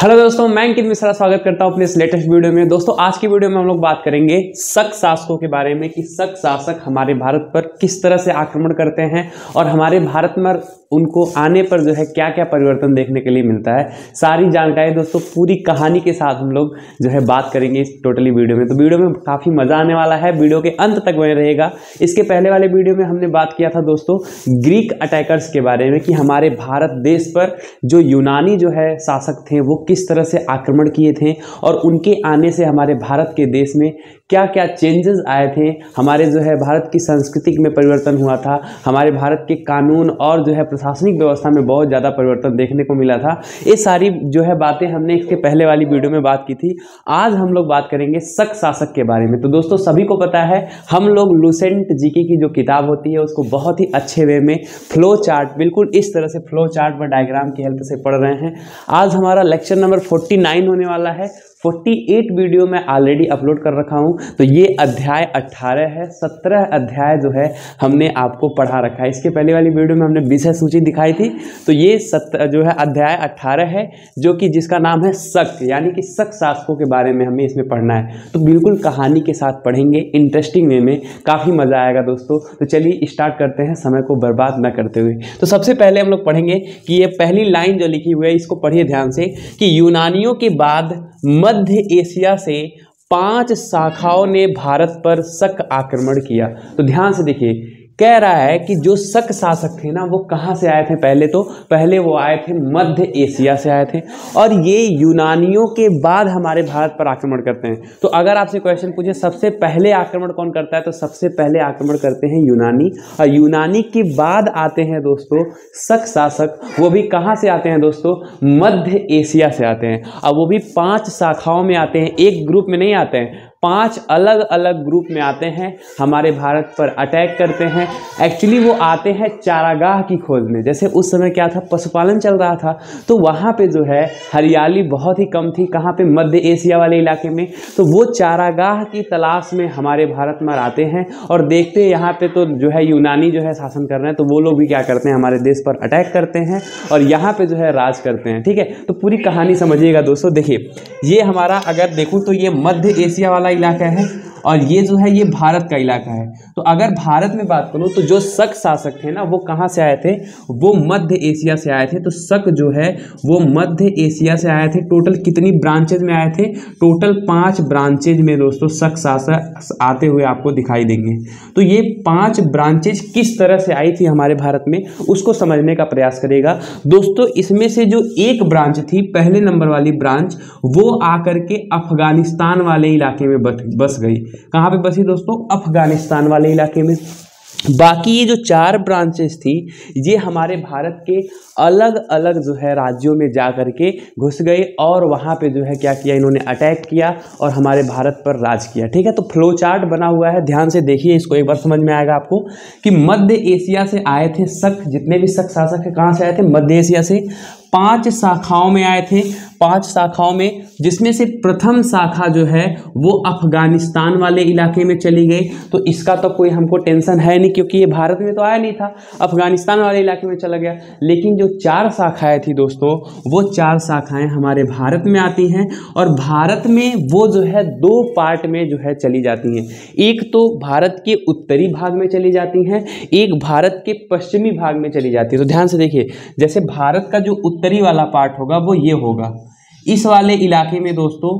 hello दोस्तों मैं अंकित मिश्रा स्वागत करता हूं अपने इस लेटेस्ट वीडियो में दोस्तों आज की वीडियो में हम लोग बात करेंगे शक शासकों के बारे में कि सक शासक हमारे भारत पर किस तरह से आक्रमण करते हैं और हमारे भारत में उनको आने पर जो है क्या क्या परिवर्तन देखने के लिए मिलता है सारी जानकारी दोस्तों पूरी कहानी के साथ हम लोग जो है बात करेंगे इस टोटली वीडियो में तो वीडियो में काफ़ी मज़ा आने वाला है वीडियो के अंत तक बने रहेगा इसके पहले वाले वीडियो में हमने बात किया था दोस्तों ग्रीक अटैकर्स के बारे में कि हमारे भारत देश पर जो यूनानी जो है शासक थे वो किस तरह से आक्रमण किए थे और उनके आने से हमारे भारत के देश में क्या क्या चेंजेस आए थे हमारे जो है भारत की संस्कृति में परिवर्तन हुआ था हमारे भारत के कानून और जो है प्रशासनिक व्यवस्था में बहुत ज़्यादा परिवर्तन देखने को मिला था ये सारी जो है बातें हमने इसके पहले वाली वीडियो में बात की थी आज हम लोग बात करेंगे शक शासक के बारे में तो दोस्तों सभी को पता है हम लोग लूसेंट जीके की जो किताब होती है उसको बहुत ही अच्छे वे में फ्लो चार्ट बिल्कुल इस तरह से फ्लो चार्ट व डायग्राम की हेल्प से पढ़ रहे हैं आज हमारा लेक्चर नंबर 49 होने वाला है 48 वीडियो मैं ऑलरेडी अपलोड कर रखा हूँ तो ये अध्याय 18 है 17 अध्याय जो है हमने आपको पढ़ा रखा है इसके पहले वाली वीडियो में हमने विषय सूची दिखाई थी तो ये सत जो है अध्याय 18 है जो कि जिसका नाम है शक यानी कि शक शासकों के बारे में हमें इसमें पढ़ना है तो बिल्कुल कहानी के साथ पढ़ेंगे इंटरेस्टिंग वे में काफ़ी मज़ा आएगा दोस्तों तो चलिए स्टार्ट करते हैं समय को बर्बाद न करते हुए तो सबसे पहले हम लोग पढ़ेंगे कि ये पहली लाइन जो लिखी हुई है इसको पढ़िए ध्यान से कि यूनानियों के बाद मध्य एशिया से पांच शाखाओं ने भारत पर शक आक्रमण किया तो ध्यान से देखिए कह रहा है कि जो शक शासक थे ना वो कहाँ से आए थे पहले तो पहले वो आए थे मध्य एशिया से आए थे और ये यूनानियों के बाद हमारे भारत पर आक्रमण करते हैं तो अगर आपसे क्वेश्चन पूछे सबसे पहले आक्रमण कौन करता है तो सबसे पहले आक्रमण करते हैं यूनानी और यूनानी के बाद आते हैं दोस्तों शक शासक वो भी कहाँ से आते हैं दोस्तों मध्य एशिया से आते हैं और वो भी पाँच शाखाओं में आते हैं एक ग्रुप में नहीं आते हैं पांच अलग अलग ग्रुप में आते हैं हमारे भारत पर अटैक करते हैं एक्चुअली वो आते हैं चारागाह की खोज में जैसे उस समय क्या था पशुपालन चल रहा था तो वहाँ पे जो है हरियाली बहुत ही कम थी कहाँ पे मध्य एशिया वाले इलाके में तो वो चारागाह की तलाश में हमारे भारत में आते हैं और देखते हैं यहाँ पर तो जो है यूनानी जो है शासन कर रहे हैं तो वो लोग भी क्या करते हैं हमारे देश पर अटैक करते हैं और यहाँ पर जो है राज करते हैं ठीक है तो पूरी कहानी समझिएगा दोस्तों देखिए ये हमारा अगर देखूँ तो ये मध्य एशिया वाला वाला इलाका है और ये जो है ये भारत का इलाका है तो अगर भारत में बात करूँ तो जो शक शासक थे ना वो कहाँ से आए थे वो मध्य एशिया से आए थे तो शक जो है वो मध्य एशिया से आए थे टोटल कितनी ब्रांचेज में आए थे टोटल पाँच ब्रांचेज में दोस्तों शक शासक आते हुए आपको दिखाई देंगे तो ये पाँच ब्रांचेज किस तरह से आई थी हमारे भारत में उसको समझने का प्रयास करेगा दोस्तों इसमें से जो एक ब्रांच थी पहले नंबर वाली ब्रांच वो आकर के अफगानिस्तान वाले इलाके में बस गई कहाँ पे बसी दोस्तों अफगानिस्तान वाले इलाके में बाकी ये जो चार ब्रांचेस थी ये हमारे भारत के अलग अलग जो है राज्यों में जा कर के घुस गए और वहाँ पे जो है क्या किया इन्होंने अटैक किया और हमारे भारत पर राज किया ठीक है तो फ्लो चार्ट बना हुआ है ध्यान से देखिए इसको एक बार समझ में आएगा आपको कि मध्य एशिया से आए थे शक जितने भी शक शासक हैं कहाँ से आए थे मध्य एशिया से पांच शाखाओं में आए थे पांच शाखाओं में जिसमें से प्रथम शाखा जो है वो अफगानिस्तान वाले इलाके में चली गई तो इसका तो कोई हमको टेंशन है नहीं क्योंकि ये भारत में तो आया नहीं था अफगानिस्तान वाले इलाके में चला गया लेकिन जो चार शाखाएँ थी दोस्तों वो चार शाखाएँ हमारे भारत में आती हैं और भारत में वो जो है दो पार्ट में जो है चली जाती हैं एक तो भारत के उत्तरी भाग में चली जाती हैं एक भारत के पश्चिमी भाग में चली जाती है तो ध्यान से देखिए जैसे भारत का जो उत्तरी वाला पार्ट होगा वो ये होगा इस वाले इलाके में दोस्तों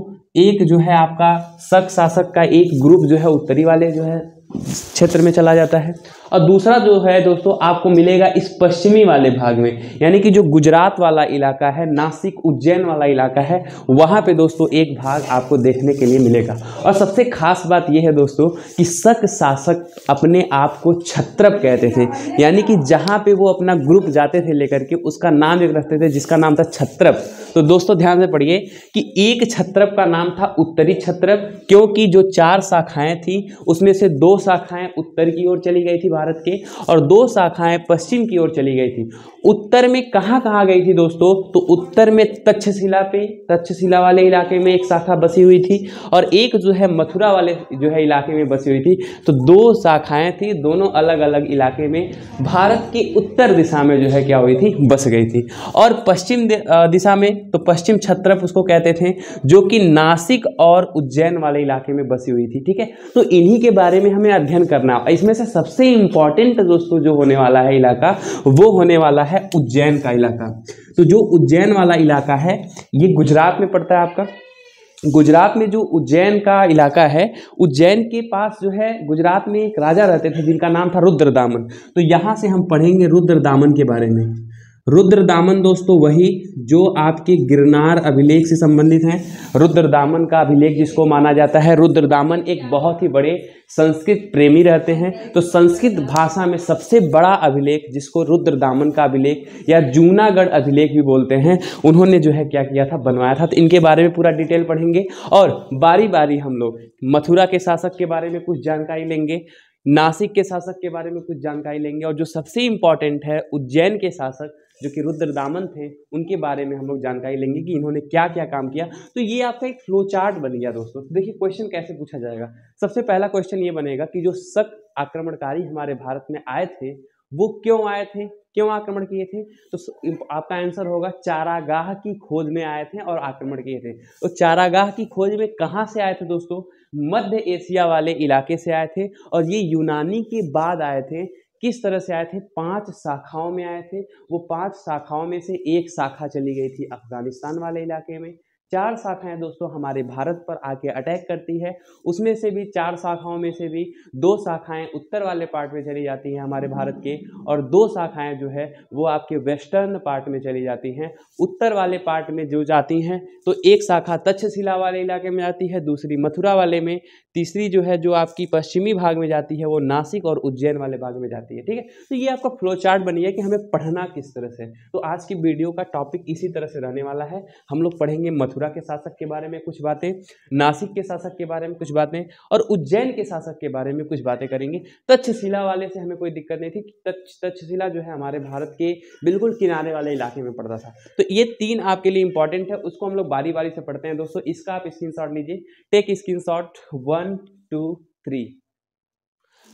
एक जो है आपका शक शासक का एक ग्रुप जो है उत्तरी वाले जो है क्षेत्र में चला जाता है और दूसरा जो है दोस्तों आपको मिलेगा इस पश्चिमी वाले भाग में यानी कि जो गुजरात वाला इलाका है नासिक उज्जैन वाला इलाका है वहाँ पे दोस्तों एक भाग आपको देखने के लिए मिलेगा और सबसे खास बात यह है दोस्तों कि शक शासक अपने आप को छत्रप कहते थे यानी कि जहाँ पे वो अपना ग्रुप जाते थे लेकर के उसका नाम एक रखते थे जिसका नाम था छत्रप तो दोस्तों ध्यान से पढ़िए कि एक छत्रप का नाम था उत्तरी छत्रप क्योंकि जो चार शाखाएं थी उसमें से दो शाखाएं उत्तर की ओर चली गई थी भारत के और दो शाखाएं पश्चिम की ओर चली गई थी उत्तर में कहाँ कहाँ गई थी दोस्तों तो उत्तर में तक्षशिला पे तक्षशिला वाले इलाके में एक शाखा बसी हुई थी और एक जो है मथुरा वाले जो है इलाके में बसी हुई थी तो दो शाखाएं थी दोनों अलग अलग इलाके में भारत की उत्तर दिशा में जो है क्या हुई थी बस गई थी और पश्चिम दिशा में तो पश्चिम छत्रप उसको कहते थे जो कि नासिक और उज्जैन वाले इलाके में बसी हुई थी ठीक है तो इन्हीं के बारे में हमें अध्ययन करना इसमें से सबसे इंपॉर्टेंट तो दोस्तों जो होने वाला है इलाका वो होने वाला है उज्जैन का इलाका तो जो उज्जैन वाला इलाका है ये गुजरात में पड़ता है आपका गुजरात में जो उज्जैन का इलाका है उज्जैन के पास जो है गुजरात में एक राजा रहते थे जिनका नाम था रुद्रदामन तो यहाँ से हम पढ़ेंगे रुद्रदामन के बारे में रुद्र दामन दोस्तों वही जो आपके गिरनार अभिलेख से संबंधित हैं रुद्र दामन का अभिलेख जिसको माना जाता है रुद्र दामन एक बहुत ही बड़े संस्कृत प्रेमी रहते हैं तो संस्कृत भाषा में सबसे बड़ा अभिलेख जिसको रुद्र दामन का अभिलेख या जूनागढ़ अभिलेख भी बोलते हैं उन्होंने जो है क्या किया था बनवाया था तो इनके बारे में पूरा डिटेल पढ़ेंगे और बारी बारी हम लोग मथुरा के शासक के बारे में कुछ जानकारी लेंगे नासिक के शासक के बारे में कुछ जानकारी लेंगे और जो सबसे इम्पॉर्टेंट है उज्जैन के शासक जो कि रुद्र दामन थे उनके बारे में हम लोग जानकारी लेंगे कि इन्होंने क्या क्या काम किया तो ये आपका एक फ्लो चार्ट बन गया दोस्तों तो देखिए क्वेश्चन कैसे पूछा जाएगा सबसे पहला क्वेश्चन ये बनेगा कि जो सख्त आक्रमणकारी हमारे भारत में आए थे वो क्यों आए थे क्यों आक्रमण किए थे तो आपका आंसर होगा चारागाह की खोज में आए थे और आक्रमण किए थे तो चारागाह की खोज में कहाँ से आए थे दोस्तों मध्य एशिया वाले इलाके से आए थे और ये यूनानी के बाद आए थे किस तरह से आए थे पांच शाखाओं में आए थे वो पांच शाखाओं में से एक शाखा चली गई थी अफगानिस्तान वाले इलाके में चार शाखाएं दोस्तों हमारे भारत पर आके अटैक करती है उसमें से भी चार शाखाओं में से भी दो शाखाएं उत्तर वाले पार्ट में चली जाती हैं हमारे भारत के और दो शाखाएं जो है वो आपके वेस्टर्न पार्ट में चली जाती हैं उत्तर वाले पार्ट में जो जाती हैं तो एक शाखा तक्षशिला वाले इलाके में जाती है दूसरी मथुरा वाले में तीसरी जो है जो आपकी पश्चिमी भाग में जाती है वो नासिक और उज्जैन वाले भाग में जाती है ठीक है तो ये आपका फ्लो चार्ट है कि हमें पढ़ना किस तरह से तो आज की वीडियो का टॉपिक इसी तरह से रहने वाला है हम लोग पढ़ेंगे मथुरा मथुरा के शासक के बारे में कुछ बातें नासिक के शासक के बारे में कुछ बातें और उज्जैन के शासक के बारे में कुछ बातें करेंगे तक्षशिला वाले से हमें कोई दिक्कत नहीं थी तक्ष तक्षशिला जो है हमारे भारत के बिल्कुल किनारे वाले इलाके में पड़ता था तो ये तीन आपके लिए इंपॉर्टेंट है उसको हम लोग बारी बारी से पढ़ते हैं दोस्तों इसका आप स्क्रीन लीजिए take screenshot one two three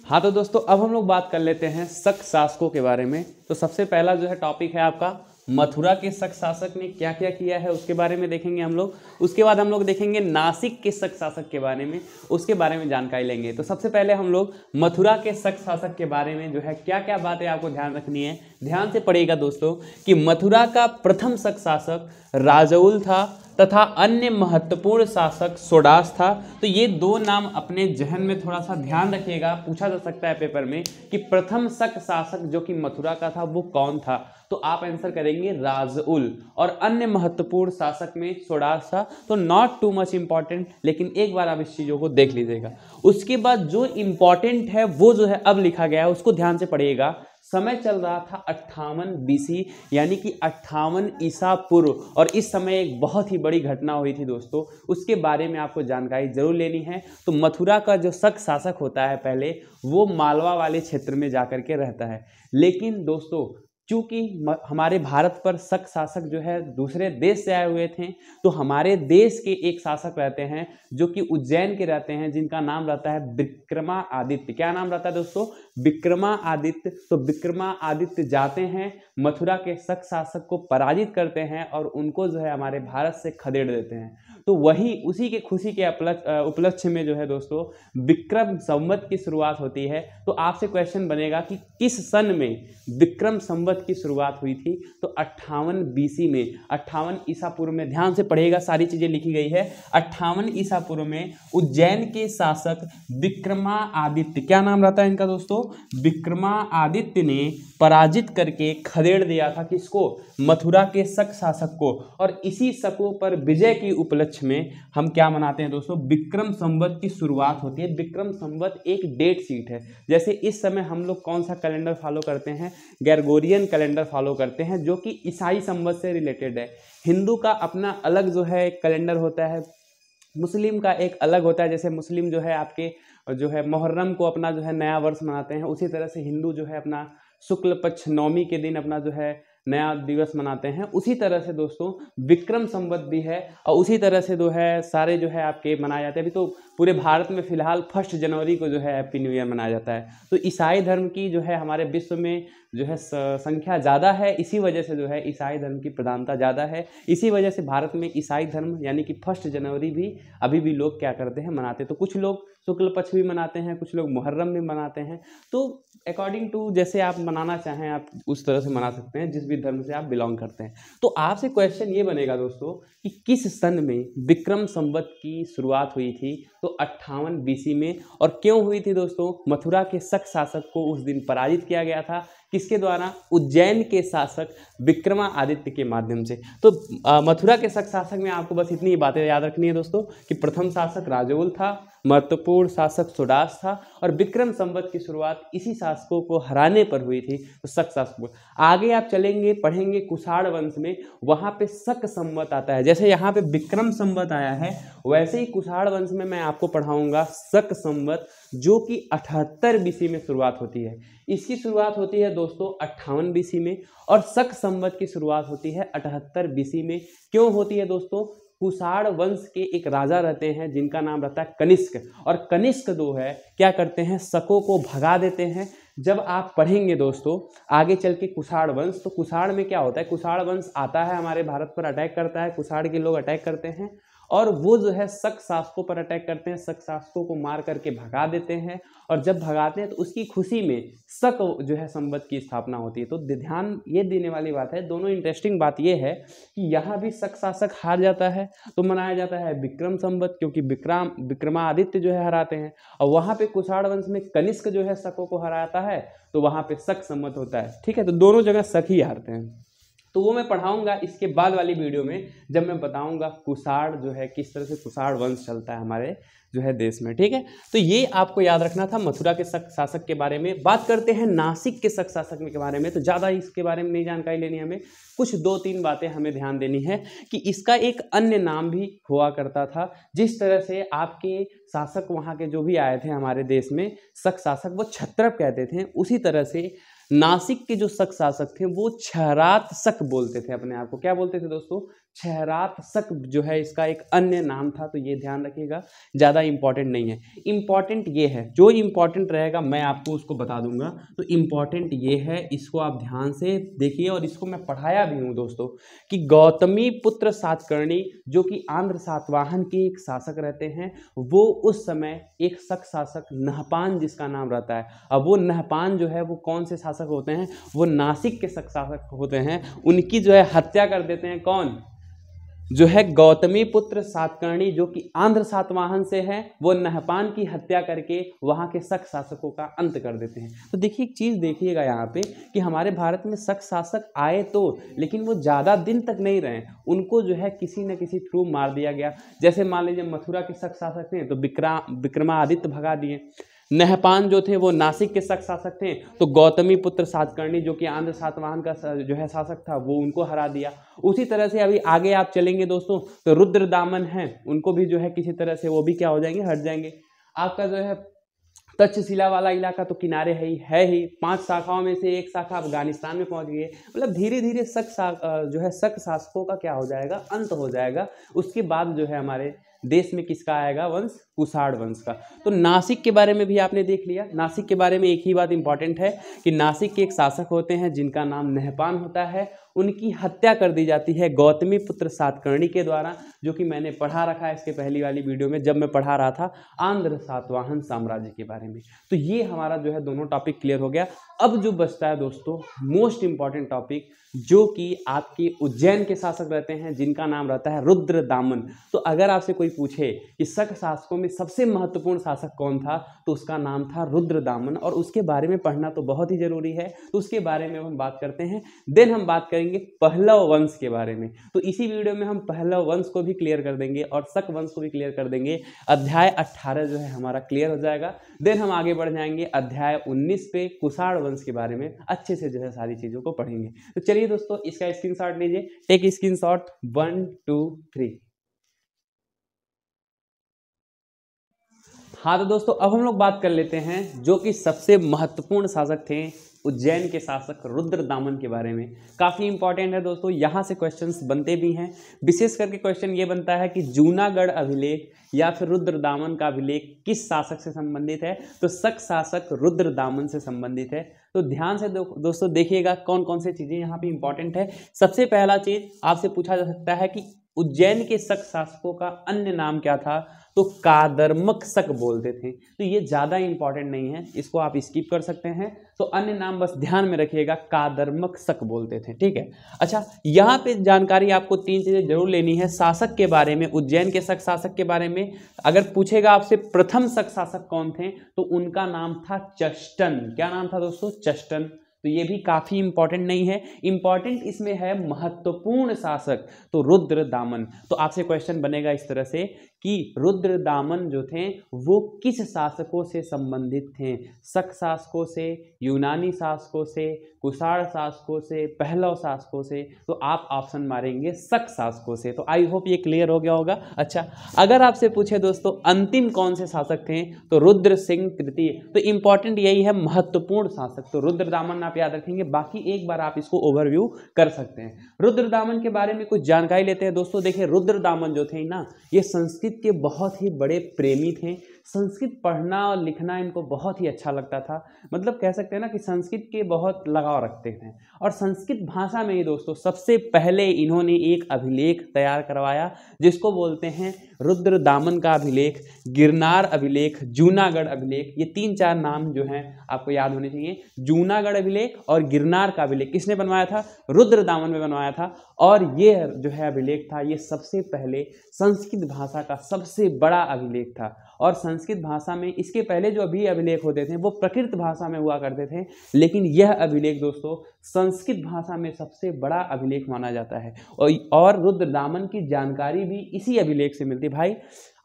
हाँ तो दोस्तों अब हम लोग बात कर लेते हैं शक शासकों के बारे में तो सबसे पहला जो है टॉपिक है आपका मथुरा के शक शासक ने क्या क्या किया है उसके बारे में देखेंगे हम लोग उसके बाद हम लोग देखेंगे नासिक के शक शासक के बारे में उसके बारे में जानकारी लेंगे तो सबसे पहले हम लोग मथुरा के शक शासक के बारे में जो है क्या क्या बातें आपको ध्यान रखनी है ध्यान से पड़ेगा दोस्तों कि मथुरा का प्रथम शक शासक राजउल था तथा अन्य महत्वपूर्ण शासक सोडास था तो ये दो नाम अपने जहन में थोड़ा सा ध्यान रखिएगा पूछा जा सकता है पेपर में कि प्रथम शक शासक जो कि मथुरा का था वो कौन था तो आप आंसर करेंगे राजउल और अन्य महत्वपूर्ण शासक में सोडास था तो नॉट टू मच इम्पॉर्टेंट लेकिन एक बार आप इस चीज़ों को देख लीजिएगा उसके बाद जो इम्पॉर्टेंट है वो जो है अब लिखा गया है उसको ध्यान से पढ़िएगा समय चल रहा था अट्ठावन बीसी यानी कि अट्ठावन ईसा पूर्व और इस समय एक बहुत ही बड़ी घटना हुई थी दोस्तों उसके बारे में आपको जानकारी जरूर लेनी है तो मथुरा का जो शक शासक होता है पहले वो मालवा वाले क्षेत्र में जा के रहता है लेकिन दोस्तों चूंकि हमारे भारत पर शक शासक जो है दूसरे देश से आए हुए थे तो हमारे देश के एक शासक रहते हैं जो कि उज्जैन के रहते हैं जिनका नाम रहता है विक्रमा आदित्य क्या नाम रहता है दोस्तों विक्रमा आदित्य तो विक्रमा आदित्य जाते हैं मथुरा के शक शासक को पराजित करते हैं और उनको जो है हमारे भारत से खदेड़ देते हैं तो वही उसी के खुशी के उपलक्ष्य में जो है दोस्तों विक्रम संवत की शुरुआत होती है तो आपसे क्वेश्चन बनेगा कि किस सन में विक्रम संवत की शुरुआत हुई थी तो अट्ठावन बीसी में अट्ठावन ईसा पूर्व में ध्यान से पढ़ेगा सारी चीज़ें लिखी गई है अट्ठावन ईसा पूर्व में उज्जैन के शासक विक्रमा आदित्य क्या नाम रहता है इनका दोस्तों विक्रमा आदित्य ने पराजित करके खद खदेड़ दिया था किसको मथुरा के शक शासक को और इसी शकों पर विजय के उपलक्ष्य में हम क्या मनाते हैं दोस्तों विक्रम संवत की शुरुआत होती है विक्रम संवत एक डेट सीट है जैसे इस समय हम लोग कौन सा कैलेंडर फॉलो करते हैं गैरगोरियन कैलेंडर फॉलो करते हैं जो कि ईसाई संवत से रिलेटेड है हिंदू का अपना अलग जो है कैलेंडर होता है मुस्लिम का एक अलग होता है जैसे मुस्लिम जो है आपके जो है मुहर्रम को अपना जो है नया वर्ष मनाते हैं उसी तरह से हिंदू जो है अपना शुक्ल पक्ष नवमी के दिन अपना जो है नया दिवस मनाते हैं उसी तरह से दोस्तों विक्रम संवत भी है और उसी तरह से जो है सारे जो है आपके मनाए जाते हैं अभी तो पूरे भारत में फिलहाल फर्स्ट जनवरी को जो है हैप्पी न्यू ईयर मनाया जाता है तो ईसाई धर्म की जो है हमारे विश्व में जो है संख्या ज़्यादा है इसी वजह से जो है ईसाई धर्म की प्रधानता ज़्यादा है इसी वजह से भारत में ईसाई धर्म यानी कि फर्स्ट जनवरी भी अभी भी लोग क्या करते हैं मनाते हैं तो कुछ लोग शुक्ल पक्ष भी मनाते हैं कुछ लोग मुहर्रम भी मनाते हैं तो अकॉर्डिंग टू जैसे आप मनाना चाहें आप उस तरह से मना सकते हैं जिस भी धर्म से आप बिलोंग करते हैं तो आपसे क्वेश्चन ये बनेगा दोस्तों कि किस सन में विक्रम संवत की शुरुआत हुई थी तो अट्ठावन बीसी में और क्यों हुई थी दोस्तों मथुरा के शक शासक को उस दिन पराजित किया गया था किसके द्वारा उज्जैन के शासक विक्रमादित्य के माध्यम से तो मथुरा के शक शासक में आपको बस इतनी ही बातें याद रखनी है दोस्तों कि प्रथम शासक राजौल था महत्वपूर्ण शासक सुडास था और विक्रम संवत की शुरुआत इसी शासकों को हराने पर हुई थी तो शक शासक आगे आप चलेंगे पढ़ेंगे कुषाण वंश में वहाँ पे शक संवत आता है जैसे यहाँ पे विक्रम संवत आया है वैसे ही कुषाण वंश में मैं आपको पढ़ाऊंगा शक संवत जो कि अठहत्तर बीसी में शुरुआत होती है इसकी शुरुआत होती है दोस्तों अट्ठावन बीसी में और शक संवत की शुरुआत होती है अठहत्तर बीसी में क्यों होती है दोस्तों कुषाण वंश के एक राजा रहते हैं जिनका नाम रहता है कनिष्क और कनिष्क जो है क्या करते हैं शकों को भगा देते हैं जब आप पढ़ेंगे दोस्तों आगे चल के कुषाण वंश तो कुषाण में क्या होता है कुषाण वंश आता है हमारे भारत पर अटैक करता है कुषाण के लोग अटैक करते हैं और वो जो है शक शासकों पर अटैक करते हैं सक शासकों को मार करके भगा देते हैं और जब भगाते हैं तो उसकी खुशी में शक जो है संबत की स्थापना होती है तो ध्यान ये देने वाली बात है दोनों इंटरेस्टिंग बात ये है कि यहाँ भी शक शासक हार जाता है तो मनाया जाता है विक्रम संबत क्योंकि विक्रम विक्रमादित्य जो है हराते हैं और वहाँ पर कुषाण वंश में कनिष्क जो है शकों को हराता है तो वहाँ पर सक संबत होता है ठीक है तो दोनों जगह शक ही हारते हैं तो वो मैं पढ़ाऊंगा इसके बाद वाली वीडियो में जब मैं बताऊंगा कुसाड़ जो है किस तरह से कुसाड़ वंश चलता है हमारे जो है देश में ठीक है तो ये आपको याद रखना था मथुरा के शक शासक के बारे में बात करते हैं नासिक के शक शासक के बारे में तो ज़्यादा इसके बारे में नहीं जानकारी लेनी हमें कुछ दो तीन बातें हमें ध्यान देनी है कि इसका एक अन्य नाम भी हुआ करता था जिस तरह से आपके शासक वहाँ के जो भी आए थे हमारे देश में शक शासक वो छत्रप कहते थे उसी तरह से नासिक के जो शक शासक थे वो छहरात शक बोलते थे अपने आप को क्या बोलते थे दोस्तों छहरात शक जो है इसका एक अन्य नाम था तो ये ध्यान रखिएगा ज़्यादा इंपॉर्टेंट नहीं है इम्पॉर्टेंट ये है जो इम्पॉर्टेंट रहेगा मैं आपको उसको बता दूंगा तो इम्पॉर्टेंट ये है इसको आप ध्यान से देखिए और इसको मैं पढ़ाया भी हूँ दोस्तों कि गौतमी पुत्र सातकर्णी जो कि आंध्र सातवाहन के एक शासक रहते हैं वो उस समय एक शक शासक नहपान जिसका नाम रहता है अब वो नहपान जो है वो कौन से शासक होते हैं वो नासिक के शक शासक होते हैं उनकी जो है हत्या कर देते हैं कौन जो है गौतमी पुत्र सातकर्णी जो कि आंध्र सातवाहन से है वो नहपान की हत्या करके वहाँ के सख्त शासकों का अंत कर देते हैं तो देखिए एक चीज़ देखिएगा यहाँ पे कि हमारे भारत में शक शासक आए तो लेकिन वो ज़्यादा दिन तक नहीं रहे उनको जो है किसी न किसी थ्रू मार दिया गया जैसे मान लीजिए मथुरा के सख्त शासक थे तो विक्रा विक्रमादित्य भगा दिए नहपान जो थे वो नासिक के शख्स शासक थे तो गौतमी पुत्र सातकर्णी जो कि आंध्र सातवाहन का जो है शासक था वो उनको हरा दिया उसी तरह से अभी आगे आप चलेंगे दोस्तों तो रुद्र दामन है उनको भी जो है किसी तरह से वो भी क्या हो जाएंगे हट जाएंगे आपका जो है तक्षशिला वाला इलाका तो किनारे है ही है ही पांच शाखाओं में से एक शाखा अफगानिस्तान में पहुंच गई है मतलब धीरे धीरे शक जो है सख्त शासकों का क्या हो जाएगा अंत हो जाएगा उसके बाद जो है हमारे देश में किसका आएगा वंश कुषाण वंश का तो नासिक के बारे में भी आपने देख लिया नासिक के बारे में एक ही बात इंपॉर्टेंट है कि नासिक के एक शासक होते हैं जिनका नाम नेहपान होता है उनकी हत्या कर दी जाती है गौतमी पुत्र सातकर्णी के द्वारा जो कि मैंने पढ़ा रखा है इसके पहली वाली वीडियो में जब मैं पढ़ा रहा था आंध्र सातवाहन साम्राज्य के बारे में तो ये हमारा जो है दोनों टॉपिक क्लियर हो गया अब जो बचता है दोस्तों मोस्ट इंपॉर्टेंट टॉपिक जो कि आपके उज्जैन के शासक रहते हैं जिनका नाम रहता है रुद्र दामन तो अगर आपसे कोई पूछे कि शक शासकों में सबसे महत्वपूर्ण शासक कौन था तो उसका नाम था रुद्र दामन और उसके बारे में पढ़ना तो बहुत ही जरूरी है तो उसके बारे में हम बात करते हैं देन हम बात करें करेंगे पहला वंश के बारे में तो इसी वीडियो में हम पहला वंश को भी क्लियर कर देंगे और शक वंश को भी क्लियर कर देंगे अध्याय 18 जो है हमारा क्लियर हो जाएगा देन हम आगे बढ़ जाएंगे अध्याय 19 पे कुषाण वंश के बारे में अच्छे से जो है सारी चीज़ों को पढ़ेंगे तो चलिए दोस्तों इसका स्क्रीन शॉट लीजिए take screenshot one two three हाँ तो दोस्तों अब हम लोग बात कर लेते हैं जो कि सबसे महत्वपूर्ण शासक थे उज्जैन के शासक रुद्र दामन के बारे में काफ़ी इंपॉर्टेंट है दोस्तों यहाँ से क्वेश्चंस बनते भी हैं विशेष करके क्वेश्चन ये बनता है कि जूनागढ़ अभिलेख या फिर रुद्र दामन का अभिलेख किस शासक से संबंधित है तो सक शासक रुद्र दामन से संबंधित है तो ध्यान से दो, दोस्तों देखिएगा कौन कौन सी चीज़ें यहाँ पे इंपॉर्टेंट है सबसे पहला चीज़ आपसे पूछा जा सकता है कि उज्जैन के शक शासकों का अन्य नाम क्या था तो शक बोलते थे तो ये ज़्यादा इंपॉर्टेंट नहीं है इसको आप स्किप कर सकते हैं तो अन्य नाम बस ध्यान में रखिएगा शक बोलते थे ठीक है अच्छा यहाँ पे जानकारी आपको तीन चीज़ें जरूर लेनी है शासक के बारे में उज्जैन के शक शासक के बारे में अगर पूछेगा आपसे प्रथम शक शासक कौन थे तो उनका नाम था चष्टन क्या नाम था दोस्तों चष्टन तो ये भी काफ़ी इंपॉर्टेंट नहीं है इंपॉर्टेंट इसमें है महत्वपूर्ण शासक तो रुद्र दामन तो आपसे क्वेश्चन बनेगा इस तरह से कि रुद्र दामन जो थे वो किस शासकों से संबंधित थे शक शासकों से यूनानी शासकों से कुषाण शासकों से पहलव शासकों से तो आप ऑप्शन मारेंगे शक शासकों से तो आई होप ये क्लियर हो गया होगा अच्छा अगर आपसे पूछे दोस्तों अंतिम कौन से शासक थे तो रुद्र सिंह तृतीय तो इंपॉर्टेंट यही है महत्वपूर्ण शासक तो रुद्र दामन आप याद रखेंगे बाकी एक बार आप इसको ओवरव्यू कर सकते हैं रुद्र दामन के बारे में कुछ जानकारी लेते हैं दोस्तों देखिए रुद्र दामन जो थे ना ये संस्कृत संस्कृत के बहुत ही बड़े प्रेमी थे संस्कृत पढ़ना और लिखना इनको बहुत ही अच्छा लगता था मतलब कह सकते हैं ना कि संस्कृत के बहुत लगाव रखते थे और संस्कृत भाषा में ही दोस्तों सबसे पहले इन्होंने एक अभिलेख तैयार करवाया जिसको बोलते हैं रुद्र दामन का अभिलेख गिरनार अभिलेख जूनागढ़ अभिलेख ये तीन चार नाम जो हैं आपको याद होने चाहिए जूनागढ़ अभिलेख और गिरनार का अभिलेख किसने बनवाया था रुद्र दामन में बनवाया था और ये जो है अभिलेख था ये सबसे पहले संस्कृत भाषा का सबसे बड़ा अभिलेख था और संस्कृत भाषा में इसके पहले जो अभी अभिलेख होते थे वो प्रकृत भाषा में हुआ करते थे लेकिन यह अभिलेख दोस्तों संस्कृत भाषा में सबसे बड़ा अभिलेख माना जाता है और और रुद्र दामन की जानकारी भी इसी अभिलेख से मिलती भाई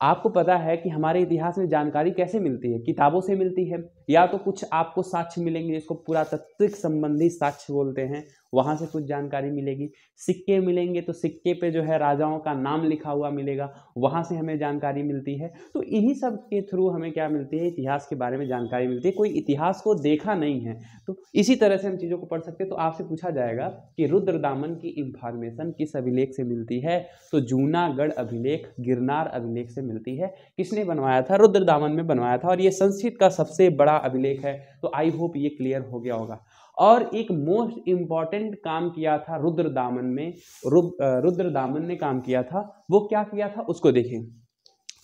आपको पता है कि हमारे इतिहास में जानकारी कैसे मिलती है किताबों से मिलती है या तो कुछ आपको साक्ष्य मिलेंगे जिसको पुरातत्विक संबंधी साक्ष्य बोलते हैं वहाँ से कुछ जानकारी मिलेगी सिक्के मिलेंगे तो सिक्के पे जो है राजाओं का नाम लिखा हुआ मिलेगा वहाँ से हमें जानकारी मिलती है तो इन्हीं सब के थ्रू हमें क्या मिलती है इतिहास के बारे में जानकारी मिलती है कोई इतिहास को देखा नहीं है तो इसी तरह से हम चीज़ों को पढ़ सकते हैं तो आपसे पूछा जाएगा कि रुद्र दामन की इंफॉर्मेशन किस अभिलेख से मिलती है तो जूनागढ़ अभिलेख गिरनार अभिलेख से मिलती है किसने बनवाया था रुद्र दामन में बनवाया था और ये संस्कृत का सबसे बड़ा अभिलेख है तो आई होप ये क्लियर हो गया होगा और एक मोस्ट इम्पॉर्टेंट काम किया था रुद्र दामन में रुद्र दामन ने काम किया था वो क्या किया था उसको देखें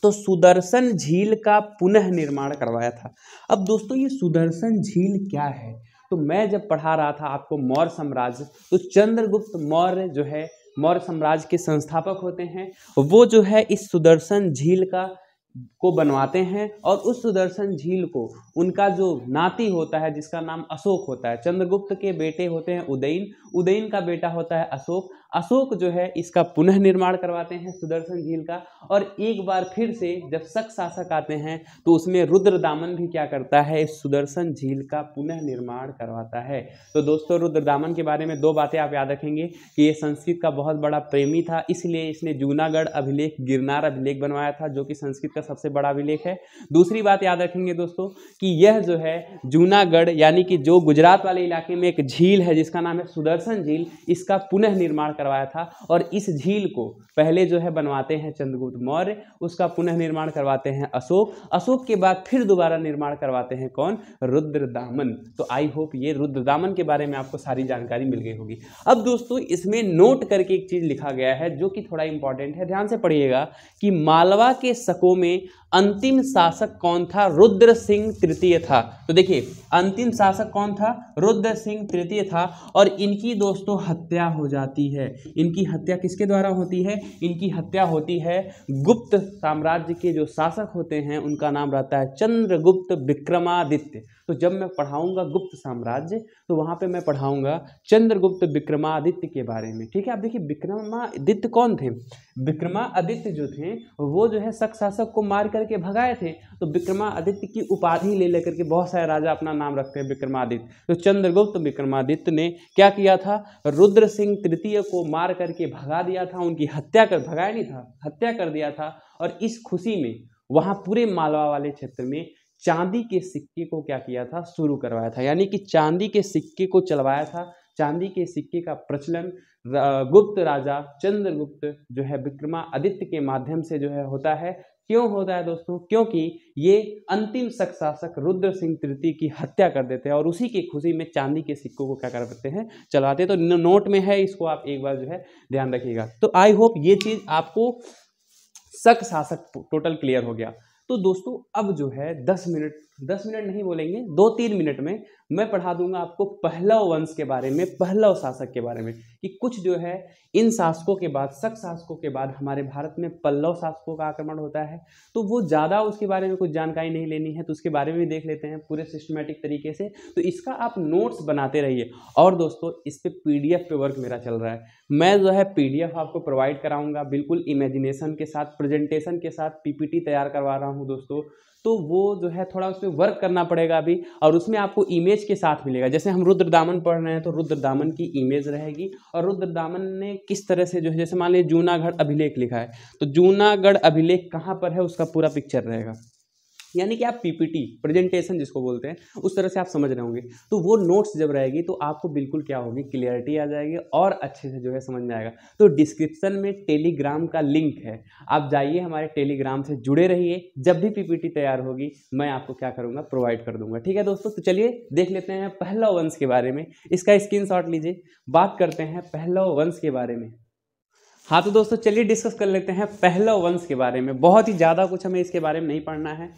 तो सुदर्शन झील का पुनः निर्माण करवाया था अब दोस्तों ये सुदर्शन झील क्या है तो मैं जब पढ़ा रहा था आपको मौर्य साम्राज्य तो चंद्रगुप्त मौर्य जो है मौर्य साम्राज्य के संस्थापक होते हैं वो जो है इस सुदर्शन झील का को बनवाते हैं और उस सुदर्शन झील को उनका जो नाती होता है जिसका नाम अशोक होता है चंद्रगुप्त के बेटे होते हैं उदयन उदयन का बेटा होता है अशोक अशोक जो है इसका पुनः निर्माण करवाते हैं सुदर्शन झील का और एक बार फिर से जब शक शासक आते हैं तो उसमें रुद्र दामन भी क्या करता है सुदर्शन झील का पुनः निर्माण करवाता है तो दोस्तों रुद्र दामन के बारे में दो बातें आप याद रखेंगे कि ये संस्कृत का बहुत बड़ा प्रेमी था इसलिए इसने जूनागढ़ अभिलेख गिरनार अभिलेख बनवाया था जो कि संस्कृत का सबसे बड़ा अभिलेख है दूसरी बात याद रखेंगे दोस्तों कि यह जो है जूनागढ़ यानी कि जो गुजरात वाले इलाके में एक झील है जिसका नाम है सुदर्शन झील इसका पुनः निर्माण करवाया था और इस झील को पहले जो है बनवाते हैं चंद्रगुप्त मौर्य उसका पुनः निर्माण करवाते हैं अशोक अशोक के बाद फिर दोबारा निर्माण करवाते हैं कौन रुद्रदामन तो आई होप ये रुद्रदामन के बारे में आपको सारी जानकारी मिल गई होगी अब दोस्तों इसमें नोट करके एक चीज़ लिखा गया है जो कि थोड़ा इंपॉर्टेंट है ध्यान से पढ़िएगा कि मालवा के शकों में अंतिम शासक कौन था रुद्र सिंह तृतीय था तो देखिए अंतिम शासक कौन था रुद्र सिंह तृतीय था और इनकी दोस्तों हत्या हो जाती है इनकी हत्या किसके द्वारा होती है इनकी हत्या होती है गुप्त साम्राज्य के जो शासक होते हैं उनका नाम रहता है चंद्रगुप्त विक्रमादित्य तो जब मैं पढ़ाऊँगा गुप्त साम्राज्य तो वहाँ पर मैं पढ़ाऊँगा चंद्रगुप्त विक्रमादित्य के बारे में ठीक है आप देखिए विक्रमादित्य कौन थे विक्रमादित्य जो थे वो जो है शक शासक को मार करके भगाए थे तो विक्रमादित्य की उपाधि ले लेकर के बहुत सारे राजा अपना नाम रखते हैं विक्रमादित्य तो चंद्रगुप्त विक्रमादित्य ने क्या किया था रुद्र सिंह तृतीय को मार करके भगा दिया था उनकी हत्या कर भगाया नहीं था हत्या कर दिया था और इस खुशी में वहाँ पूरे मालवा वाले क्षेत्र में चांदी के सिक्के को क्या किया था शुरू करवाया था यानी कि चांदी के सिक्के को चलवाया था चांदी के सिक्के का प्रचलन गुप्त राजा चंद्रगुप्त जो है विक्रमादित्य के माध्यम से जो है होता है क्यों होता है दोस्तों क्योंकि ये अंतिम शक शासक रुद्र सिंह तृतीय की हत्या कर देते हैं और उसी की खुशी में चांदी के सिक्कों को क्या कर देते हैं चलाते तो नोट में है इसको आप एक बार जो है ध्यान रखिएगा तो आई होप ये चीज़ आपको शक शासक टोटल क्लियर हो गया तो दोस्तों अब जो है दस मिनट दस मिनट नहीं बोलेंगे दो तीन मिनट में मैं पढ़ा दूंगा आपको पहलव वंश के बारे में पहलव शासक के बारे में कि कुछ जो है इन शासकों के बाद शक शासकों के बाद हमारे भारत में पल्लव शासकों का आक्रमण होता है तो वो ज़्यादा उसके बारे में कुछ जानकारी नहीं लेनी है तो उसके बारे में भी देख लेते हैं पूरे सिस्टमेटिक तरीके से तो इसका आप नोट्स बनाते रहिए और दोस्तों इस पर पी पे वर्क मेरा चल रहा है मैं जो है पी आपको प्रोवाइड कराऊँगा बिल्कुल इमेजिनेशन के साथ प्रेजेंटेशन के साथ टी तैयार करवा रहा हूँ दोस्तों तो वो जो है थोड़ा उसमें वर्क करना पड़ेगा अभी और उसमें आपको इमेज के साथ मिलेगा जैसे हम रुद्र दामन पढ़ रहे हैं तो रुद्र दामन की इमेज रहेगी और रुद्र दामन ने किस तरह से जो है जैसे मान लीजिए जूनागढ़ अभिलेख लिखा है तो जूनागढ़ अभिलेख कहाँ पर है उसका पूरा पिक्चर रहेगा यानी कि आप पीपीटी प्रेजेंटेशन जिसको बोलते हैं उस तरह से आप समझ रहे होंगे तो वो नोट्स जब रहेगी तो आपको बिल्कुल क्या होगी क्लियरिटी आ जाएगी और अच्छे से जो है समझ में आएगा तो डिस्क्रिप्सन में टेलीग्राम का लिंक है आप जाइए हमारे टेलीग्राम से जुड़े रहिए जब भी पीपीटी तैयार होगी मैं आपको क्या करूँगा प्रोवाइड कर दूंगा ठीक है दोस्तों तो चलिए देख लेते हैं पहला वंश के बारे में इसका स्क्रीन लीजिए बात करते हैं पहला वंश के बारे में हाँ तो दोस्तों चलिए डिस्कस कर लेते हैं पहला वंश के बारे में बहुत ही ज़्यादा कुछ हमें इसके बारे में नहीं पढ़ना है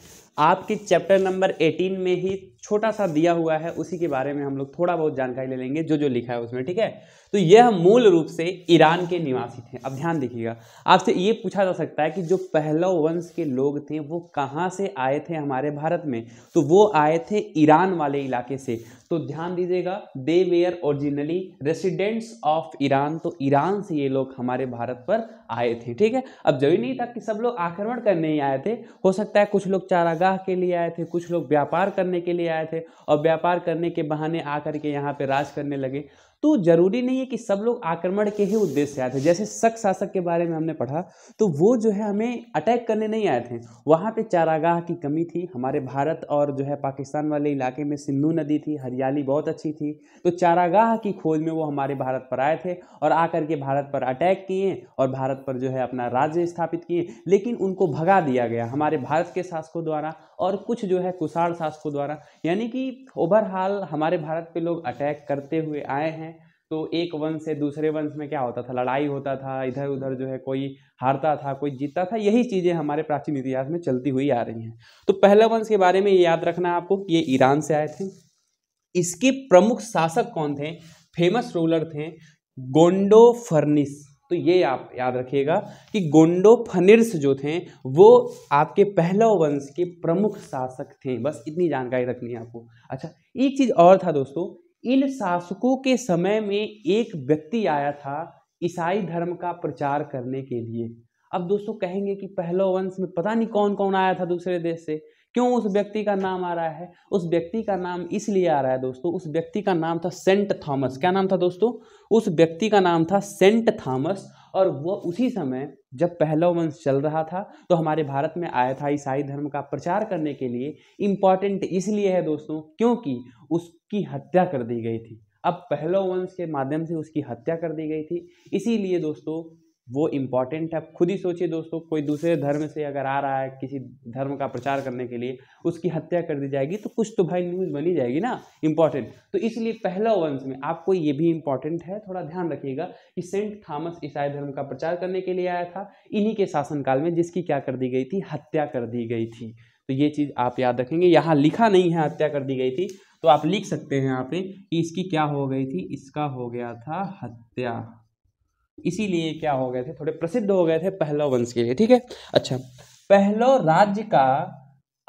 आपके चैप्टर नंबर 18 में ही छोटा सा दिया हुआ है उसी के बारे में हम लोग थोड़ा बहुत जानकारी ले लेंगे जो जो लिखा है उसमें ठीक है तो यह मूल रूप से ईरान के निवासी थे अब ध्यान देखिएगा आपसे ये पूछा जा सकता है कि जो पहलो वंश के लोग थे वो कहाँ से आए थे हमारे भारत में तो वो आए थे ईरान वाले इलाके से तो ध्यान दीजिएगा they were originally residents of Iran तो ईरान से ये लोग हमारे भारत पर आए थे ठीक है अब जरूरी नहीं था कि सब लोग आक्रमण करने ही आए थे हो सकता है कुछ लोग चारागाह निकाह के लिए आए थे कुछ लोग व्यापार करने के लिए आए थे और व्यापार करने के बहाने आकर के यहाँ पे राज करने लगे तो जरूरी नहीं है कि सब लोग आक्रमण के ही उद्देश्य से आए थे जैसे शक शासक के बारे में हमने पढ़ा तो वो जो है हमें अटैक करने नहीं आए थे वहाँ पे चारागाह की कमी थी हमारे भारत और जो है पाकिस्तान वाले इलाके में सिंधु नदी थी हरियाली बहुत अच्छी थी तो चारागाह की खोज में वो हमारे भारत पर आए थे और आकर के भारत पर अटैक किए और भारत पर जो है अपना राज्य स्थापित किए लेकिन उनको भगा दिया गया हमारे भारत के शासकों द्वारा और कुछ जो है कुषाण शासकों द्वारा यानी कि ओवरऑल हमारे भारत पे लोग अटैक करते हुए आए हैं तो एक वंश से दूसरे वंश में क्या होता था लड़ाई होता था इधर उधर जो है कोई हारता था कोई जीतता था यही चीज़ें हमारे प्राचीन इतिहास में चलती हुई आ रही हैं तो पहला वंश के बारे में ये याद रखना आपको कि ये ईरान से आए थे इसके प्रमुख शासक कौन थे फेमस रूलर थे गोंडो फर्निस तो ये आप याद रखिएगा कि गोंडो फनिर्स जो थे वो आपके पहलव वंश के प्रमुख शासक थे बस इतनी जानकारी रखनी है आपको अच्छा एक चीज़ और था दोस्तों इन शासकों के समय में एक व्यक्ति आया था ईसाई धर्म का प्रचार करने के लिए अब दोस्तों कहेंगे कि पहलो वंश में पता नहीं कौन कौन आया था दूसरे देश से क्यों उस व्यक्ति का नाम आ रहा है उस व्यक्ति का नाम इसलिए आ रहा है दोस्तों उस व्यक्ति का नाम था सेंट थॉमस क्या नाम था दोस्तों उस व्यक्ति का नाम था सेंट थॉमस और वो उसी समय जब पहला वंश चल रहा था तो हमारे भारत में आया था ईसाई धर्म का प्रचार करने के लिए इम्पॉर्टेंट इसलिए है दोस्तों क्योंकि उसकी हत्या कर दी गई थी अब पहलो वंश के माध्यम से उसकी हत्या कर दी गई थी इसीलिए दोस्तों वो इम्पॉर्टेंट है आप खुद ही सोचिए दोस्तों कोई दूसरे धर्म से अगर आ रहा है किसी धर्म का प्रचार करने के लिए उसकी हत्या कर दी जाएगी तो कुछ तो भाई न्यूज़ बनी जाएगी ना इम्पॉर्टेंट तो इसलिए पहला वंश में आपको ये भी इम्पॉर्टेंट है थोड़ा ध्यान रखिएगा कि सेंट थॉमस ईसाई धर्म का प्रचार करने के लिए आया था इन्हीं के शासनकाल में जिसकी क्या कर दी गई थी हत्या कर दी गई थी तो ये चीज़ आप याद रखेंगे यहाँ लिखा नहीं है हत्या कर दी गई थी तो आप लिख सकते हैं यहाँ पे कि इसकी क्या हो गई थी इसका हो गया था हत्या इसीलिए क्या हो गए थे थोड़े प्रसिद्ध हो गए थे पहलव वंश के लिए ठीक है अच्छा पहलो राज्य का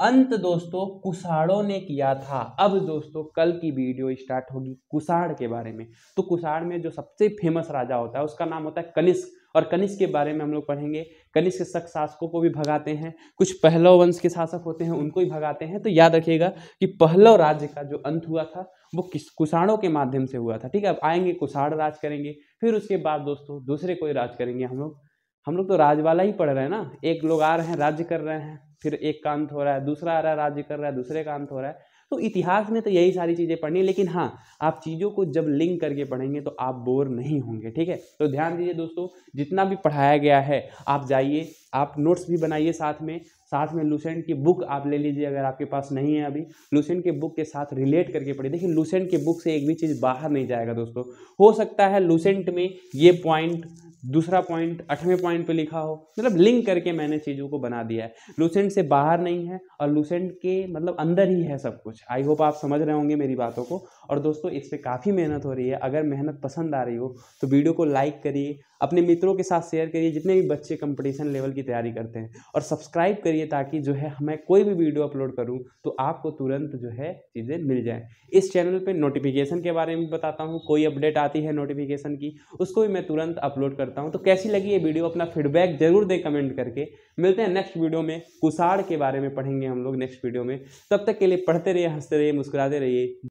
अंत दोस्तों कुसाड़ों ने किया था अब दोस्तों कल की वीडियो स्टार्ट होगी कुसाड़ के बारे में तो कुसाड़ में जो सबसे फेमस राजा होता है उसका नाम होता है कनिष्क और कनिष्क के बारे में हम लोग पढ़ेंगे कनिष्क शक शासकों को भी भगाते हैं कुछ पहलव वंश के शासक होते हैं उनको भी भगाते हैं तो याद रखिएगा कि पहलो राज्य का जो अंत हुआ था वो किस कुषाणों के माध्यम से हुआ था ठीक है अब आएंगे कुषाण राज करेंगे फिर उसके बाद दोस्तों दूसरे कोई राज करेंगे हम लोग हम लोग तो राज वाला ही पढ़ रहे हैं ना एक लोग आ रहे हैं राज्य कर रहे हैं फिर एक कांत हो रहा है दूसरा आ रहा है राज्य कर रहा है दूसरे का अंत हो रहा है तो इतिहास में तो यही सारी चीज़ें पढ़नी है लेकिन हाँ आप चीज़ों को जब लिंक करके पढ़ेंगे तो आप बोर नहीं होंगे ठीक है तो ध्यान दीजिए दोस्तों जितना भी पढ़ाया गया है आप जाइए आप नोट्स भी बनाइए साथ में साथ में लूसेंट की बुक आप ले लीजिए अगर आपके पास नहीं है अभी लूसेंट के बुक के साथ रिलेट करके पढ़िए देखिए लूसेंट के बुक से एक भी चीज़ बाहर नहीं जाएगा दोस्तों हो सकता है लूसेंट में ये पॉइंट दूसरा पॉइंट अठवें पॉइंट पे लिखा हो मतलब लिंक करके मैंने चीज़ों को बना दिया है लूसेंट से बाहर नहीं है और लूसेंट के मतलब अंदर ही है सब कुछ आई होप आप समझ रहे होंगे मेरी बातों को और दोस्तों इस पर काफ़ी मेहनत हो रही है अगर मेहनत पसंद आ रही हो तो वीडियो को लाइक करिए अपने मित्रों के साथ शेयर करिए जितने भी बच्चे कंपटीशन लेवल की तैयारी करते हैं और सब्सक्राइब करिए ताकि जो है मैं कोई भी वीडियो अपलोड करूँ तो आपको तुरंत जो है चीज़ें मिल जाएँ इस चैनल पर नोटिफिकेशन के बारे में बताता हूँ कोई अपडेट आती है नोटिफिकेशन की उसको भी मैं तुरंत अपलोड करता हूँ तो कैसी लगी ये वीडियो अपना फीडबैक जरूर दें कमेंट करके मिलते हैं नेक्स्ट वीडियो में कुसाड़ के बारे में पढ़ेंगे हम लोग नेक्स्ट वीडियो में तब तक के लिए पढ़ते रहिए हंसते रहिए मुस्कुराते रहिए